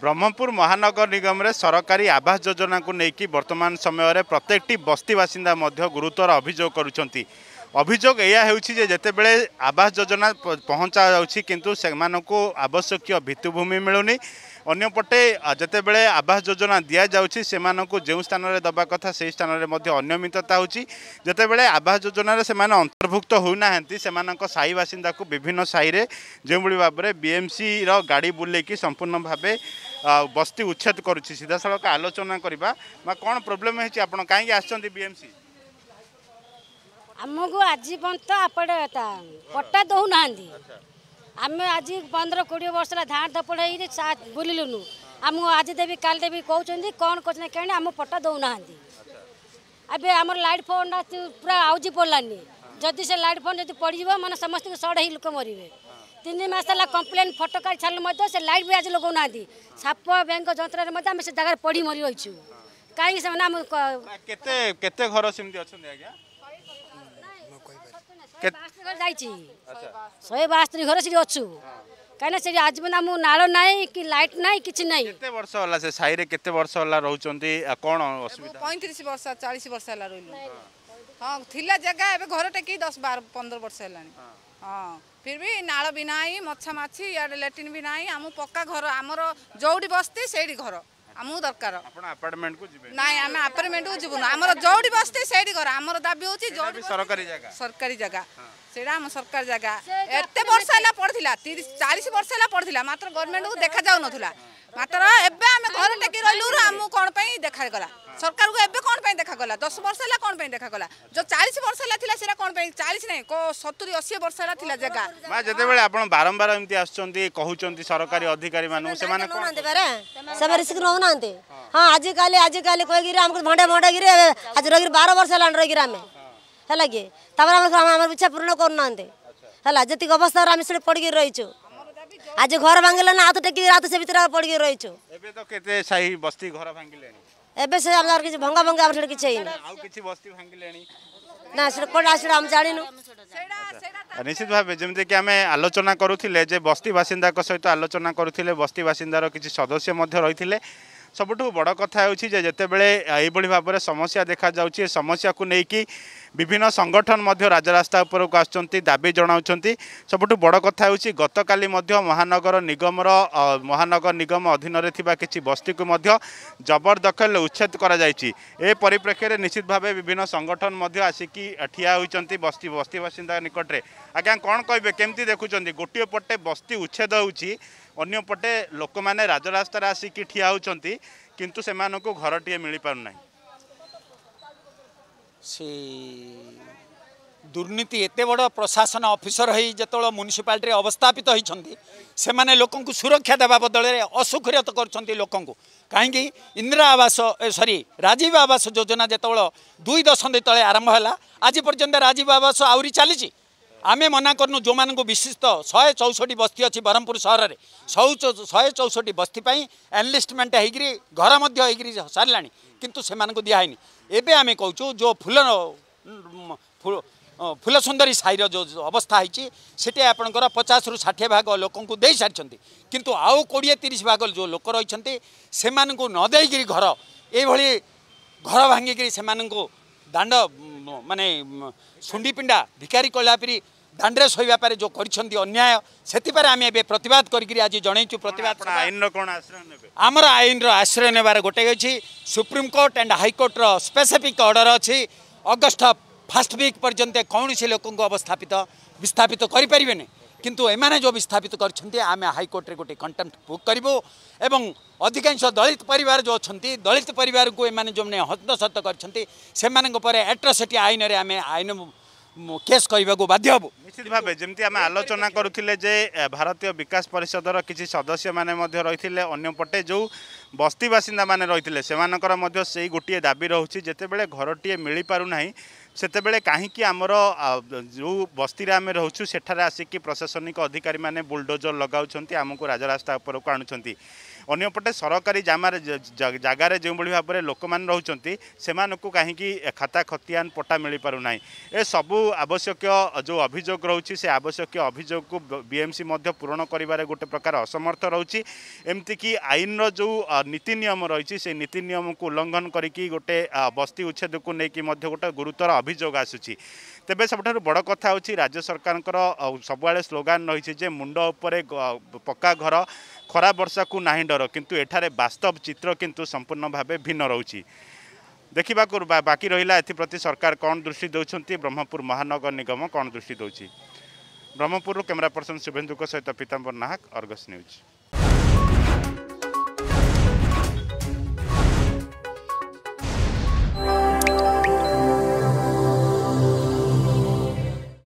ବ୍ରହ୍ମପୁର ମହାନଗର ନିଗମରେ ସରକାରୀ ଆବାସ ଯୋଜନାକୁ ନେଇକି ବର୍ତ୍ତମାନ ସମୟରେ ପ୍ରତ୍ୟେକଟି ବସ୍ତି ବାସିନ୍ଦା ମଧ୍ୟ ଗୁରୁତର ଅଭିଯୋଗ କରୁଛନ୍ତି ଅଭିଯୋଗ ଏହା ହେଉଛି ଯେ ଯେତେବେଳେ ଆବାସ ଯୋଜନା ପହଞ୍ଚା ଯାଉଛି କିନ୍ତୁ ସେମାନଙ୍କୁ ଆବଶ୍ୟକୀୟ ଭିତ୍ତିଭୂମି ମିଳୁନି ଅନ୍ୟପଟେ ଯେତେବେଳେ ଆବାସ ଯୋଜନା ଦିଆଯାଉଛି ସେମାନଙ୍କୁ ଯେଉଁ ସ୍ଥାନରେ ଦେବା କଥା ସେହି ସ୍ଥାନରେ ମଧ୍ୟ ଅନିୟମିତତା ହେଉଛି ଯେତେବେଳେ ଆବାସ ଯୋଜନାରେ ସେମାନେ ଅନ୍ତର୍ଭୁକ୍ତ ହୋଇନାହାନ୍ତି ସେମାନଙ୍କ ସାହି ବାସିନ୍ଦାକୁ ବିଭିନ୍ନ ସାହିରେ ଯେଉଁଭଳି ଭାବରେ ବିଏମ୍ସିର ଗାଡ଼ି ବୁଲେଇକି ସମ୍ପୂର୍ଣ୍ଣ ଭାବେ ବସ୍ତି ଉଚ୍ଛେଦ କରୁଛି ସିଧାସଳଖ ଆଲୋଚନା କରିବା ବା କ'ଣ ପ୍ରୋବ୍ଲେମ୍ ହେଇଛି ଆପଣ କାହିଁକି ଆସିଛନ୍ତି ବିଏମ୍ସି ଆମକୁ ଆଜି ପର୍ଯ୍ୟନ୍ତ ଆପଣ ପଟା ଦେଉନାହାନ୍ତି आमे आज पन्ध्र किडियो वर्ष होला धाँड दपडि बुल लुन आम आज देबी काल दे कि कन् कहाँ आम पटो दौना अब आम लाइट फोन पुरा आउजी पड्लि जोन पडियो म समस्ती सर्ड लोक मरे तीन मास होला कम्प्लेन फोटो कािसियत लटि लगाउँदै साप ब्याङ्क जो जग्गा पढि मरिवैछु कहीँकै घर ଯାଇଛି ଶହେ ବାସ୍ତରି ଘର ସେଠି ଅଛୁ କାହିଁକିନା ସେଠି ଆଜି ପର୍ଯ୍ୟନ୍ତ ଆମ ନାଳ ନାହିଁ କି ଲାଇଟ୍ ନାହିଁ କିଛି ନାହିଁ କେତେ ବର୍ଷ ହେଲା ସେ ସାହିରେ କେତେ ବର୍ଷ ହେଲା ରହୁଛନ୍ତି କ'ଣ ଅସୁବିଧା ପଇଁତିରିଶ ବର୍ଷ ଚାଳିଶ ବର୍ଷ ହେଲା ରହିଲୁ ହଁ ଥିଲା ଜାଗା ଏବେ ଘର କି ଦଶ ବାର ପନ୍ଦର ବର୍ଷ ହେଲାଣି ହଁ ଫିର୍ ବି ନାଳ ବି ନାହିଁ ମଛା ମାଛି ଇଆଡ଼େ ଲାଟ୍ରିନ୍ ବି ନାହିଁ ଆମ ପକ୍କା ଘର ଆମର ଯେଉଁଠି ବସ୍ତି ସେଇଠି ଘର ଆମକୁ ଦରକାର ନାଇଁ ଆମେ ଆପାର୍ଟମେଣ୍ଟକୁ ଯିବୁନୁ ଆମର ଯୋଉଠି ବସିଛି ସେଇଠି ଘର ଆମର ଦାବି ହେଉଛି ଯୋଉଠି ସରକାରୀ ଜାଗା ସେଇଟା ଆମ ସରକାର ଜାଗା ଏତେ ବର୍ଷ ହେଲା ପଡ଼ିଥିଲା ତିରିଶ ଚାଳିଶ ବର୍ଷ ହେଲା ପଡ଼ିଥିଲା ମାତ୍ର ଗଭର୍ଣ୍ଣମେଣ୍ଟକୁ ଦେଖାଯାଉନଥିଲା ମାତ୍ର ଏବେ ଆମେ ଘରେ ଟେକି ରହିଲୁ ଆମକୁ କ'ଣ ପାଇଁ ଦେଖାଗଲା ସରକାରକୁ দশ বর্ষ হল কোণ দেখা গলা যে চাশ বর্ষ হল সেটা কোণ চাশ না সতুরি অশী বর্ষ হল জায়গা যেতবে আপনার বারম্বার এমনি আসছেন কুমার সরকারি অধিকারী মানুষ সে রিস্ক নৌ না হ্যাঁ আজকাল আজকাল কী আমাকে ভণ্ডা ভণ্ডা কি আজ রহিকি বার বর্ষ হল রহিকি আমি হল কি তাপরে আমি আমার ইচ্ছা পূরণ করু না হল যেত অবস্থার আমি সেটা পড়ি রয়েছু আজ ঘর ভাঙিলে না আত টেকি রাত সে ভিতরে পড়ি রয়েছু এবে তো কেতে সাই বস্তি ঘর ভাঙিলেনি ଏବେ ସେ ଆମର କିଛି ଭଙ୍ଗା ଭଙ୍ଗା ଆମର ସେଠି କିଛି ହେଇନି ଆଉ କିଛି ବସ୍ତି ଭାଙ୍ଗିଲେଣି ନା ସେଟା କୋଉଟା ସେଟା ଆମେ ଜାଣିନୁ ନିଶ୍ଚିତ ଭାବେ ଯେମିତିକି ଆମେ ଆଲୋଚନା କରୁଥିଲେ ଯେ ବସ୍ତି ବାସିନ୍ଦାଙ୍କ ସହିତ ଆଲୋଚନା କରୁଥିଲେ ବସ୍ତି ବାସିନ୍ଦାର କିଛି ସଦସ୍ୟ ମଧ୍ୟ ରହିଥିଲେ ସବୁଠୁ ବଡ଼ କଥା ହେଉଛି ଯେ ଯେତେବେଳେ ଏଇଭଳି ଭାବରେ ସମସ୍ୟା ଦେଖାଯାଉଛି ଏ ସମସ୍ୟାକୁ ନେଇକି ବିଭିନ୍ନ ସଂଗଠନ ମଧ୍ୟ ରାଜରାସ୍ତା ଉପରକୁ ଆସୁଛନ୍ତି ଦାବି ଜଣାଉଛନ୍ତି ସବୁଠୁ ବଡ଼ କଥା ହେଉଛି ଗତକାଲି ମଧ୍ୟ ମହାନଗର ନିଗମର ମହାନଗର ନିଗମ ଅଧୀନରେ ଥିବା କିଛି ବସ୍ତିକୁ ମଧ୍ୟ ଜବରଦଖଲ ଉଚ୍ଛେଦ କରାଯାଇଛି ଏ ପରିପ୍ରେକ୍ଷୀରେ ନିଶ୍ଚିତ ଭାବେ ବିଭିନ୍ନ ସଂଗଠନ ମଧ୍ୟ ଆସିକି ଠିଆ ହୋଇଛନ୍ତି ବସ୍ତି ବସ୍ତି ବାସିନ୍ଦା ନିକଟରେ ଆଜ୍ଞା କ'ଣ କହିବେ କେମିତି ଦେଖୁଛନ୍ତି ଗୋଟିଏ ପଟେ ବସ୍ତି ଉଚ୍ଛେଦ ହେଉଛି ଅନ୍ୟପଟେ ଲୋକମାନେ ରାଜରାସ୍ତାରେ ଆସିକି ଠିଆ ହେଉଛନ୍ତି କିନ୍ତୁ ସେମାନଙ୍କୁ ଘରଟିଏ ମିଳିପାରୁନାହିଁ ସେ ଦୁର୍ନୀତି ଏତେ ବଡ଼ ପ୍ରଶାସନ ଅଫିସର ହେଇ ଯେତେବେଳେ ମ୍ୟୁନିସିପାଲିଟିରେ ଅବସ୍ଥାପିତ ହୋଇଛନ୍ତି ସେମାନେ ଲୋକଙ୍କୁ ସୁରକ୍ଷା ଦେବା ବଦଳରେ ଅସୁଖରିତ କରୁଛନ୍ତି ଲୋକଙ୍କୁ କାହିଁକି ଇନ୍ଦିରା ଆବାସ ସରି ରାଜୀବ ଆବାସ ଯୋଜନା ଯେତେବେଳେ ଦୁଇ ଦଶନ୍ଧି ତଳେ ଆରମ୍ଭ ହେଲା ଆଜି ପର୍ଯ୍ୟନ୍ତ ରାଜୀବ ଆବାସ ଆହୁରି ଚାଲିଛି ଆମେ ମନା କରୁନୁ ଯେଉଁମାନଙ୍କୁ ବିଶିଷ୍ଟ ଶହେ ଚଉଷଠି ବସ୍ତି ଅଛି ବ୍ରହ୍ମପୁର ସହରରେ ଶହେ ଚଉଷଠି ବସ୍ତି ପାଇଁ ଏନଲିଷ୍ଟମେଣ୍ଟ ହେଇକିରି ଘର ମଧ୍ୟ ହେଇକିରି ସାରିଲାଣି କିନ୍ତୁ ସେମାନଙ୍କୁ ଦିଆହେଇନି एबे आमे कि जो फुल फुल सुन्दरी साहिर जो अवस्था हैट आपणक पचास रुठी भाग लोकै आउ किन आउतिस भाग जो लोक रह नदेकरी घर एभरि घर भाँगिक दाण्ड मेन्डीपिडा भिकारी कलापरी ধানরেস হওয়া ব্যাপারে যে করছেন অন্যায় সেপারে আমি এবে প্রতবাদ করি আজ জনাইছু প্রতবাদ আমার আইনর আশ্রয় নেবার গোটে অছি সুপ্রিমকোর্ট এন্ড হাইকোর্টর স্পেসিফিক অর্ডর অছি অগস্ট ফার্স্ট উইক পর্যন্ত কৌশি লোক অবস্থাপিত বিস্থাপিত করে পারে না কিন্তু এমানে যে বিস্থাপিত করছেন আমি হাইকোর্টে গোটে কন্টেম্প বুক করবু এবং অধিকাংশ দলিত পরিবার যে অনেক দলিত পরিবারকে এমানে যে হস্তক্ষত করছেন সে পরে আট্রোসিটি আইনরে আমি আইন କେସ୍ କହିବାକୁ ବାଧ୍ୟ ହେବୁ ନିଶ୍ଚିତ ଭାବେ ଯେମିତି ଆମେ ଆଲୋଚନା କରୁଥିଲେ ଯେ ଭାରତୀୟ ବିକାଶ ପରିଷଦର କିଛି ସଦସ୍ୟମାନେ ମଧ୍ୟ ରହିଥିଲେ ଅନ୍ୟପଟେ ଯେଉଁ ବସ୍ତି ବାସିନ୍ଦାମାନେ ରହିଥିଲେ ସେମାନଙ୍କର ମଧ୍ୟ ସେଇ ଗୋଟିଏ ଦାବି ରହୁଛି ଯେତେବେଳେ ଘରଟିଏ ମିଳିପାରୁନାହିଁ ସେତେବେଳେ କାହିଁକି ଆମର ଯେଉଁ ବସ୍ତିରେ ଆମେ ରହୁଛୁ ସେଠାରେ ଆସିକି ପ୍ରଶାସନିକ ଅଧିକାରୀମାନେ ବୁଲ୍ଡୋଜର ଲଗାଉଛନ୍ତି ଆମକୁ ରାଜରାସ୍ତା ଉପରକୁ ଆଣୁଛନ୍ତି ଅନ୍ୟପଟେ ସରକାରୀ ଜାମାରେ ଜାଗାରେ ଯେଉଁଭଳି ଭାବରେ ଲୋକମାନେ ରହୁଛନ୍ତି ସେମାନଙ୍କୁ କାହିଁକି ଖାତା ଖତିଆନ ପଟ୍ଟା ମିଳିପାରୁନାହିଁ ଏସବୁ ଆବଶ୍ୟକ ଯେଉଁ ଅଭିଯୋଗ ରହୁଛି ସେ ଆବଶ୍ୟକୀୟ ଅଭିଯୋଗକୁ ବିଏମ୍ସି ମଧ୍ୟ ପୂରଣ କରିବାରେ ଗୋଟେ ପ୍ରକାର ଅସମର୍ଥ ରହୁଛି ଏମିତିକି ଆଇନର ଯେଉଁ ନୀତି ନିୟମ ରହିଛି ସେ ନୀତି ନିୟମକୁ ଉଲ୍ଲଙ୍ଘନ କରିକି ଗୋଟେ ବସ୍ତି ଉଚ୍ଛେଦକୁ ନେଇକି ମଧ୍ୟ ଗୋଟେ ଗୁରୁତର ଅଭିଯୋଗ ଆସୁଛି ତେବେ ସବୁଠାରୁ ବଡ଼ କଥା ହେଉଛି ରାଜ୍ୟ ସରକାରଙ୍କର ସବୁଆଡ଼େ ସ୍ଲୋଗାନ ରହିଛି ଯେ ମୁଣ୍ଡ ଉପରେ ପକ୍କା ଘର ଖରା ବର୍ଷାକୁ ନାହିଁ ଡର ଚିତ୍ରର କିନ୍ତୁ ଏଠାରେ ବାସ୍ତବ ଚିତ୍ର କିନ୍ତୁ ସମ୍ପୂର୍ଣ୍ଣ ଭାବେ ଭିନ୍ନ ରହୁଛି ଦେଖିବାକୁ ବାକି ରହିଲା ଏଥିପ୍ରତି ସରକାର କ'ଣ ଦୃଷ୍ଟି ଦେଉଛନ୍ତି ବ୍ରହ୍ମପୁର ମହାନଗର ନିଗମ କ'ଣ ଦୃଷ୍ଟି ଦେଉଛି ବ୍ରହ୍ମପୁରରୁ କ୍ୟାମେରା ପର୍ସନ୍ ଶୁଭେନ୍ଦୁଙ୍କ ସହିତ ପୀତାମ୍ବର ନାହକ ଅର୍ଗସ ନ୍ୟୁଜ୍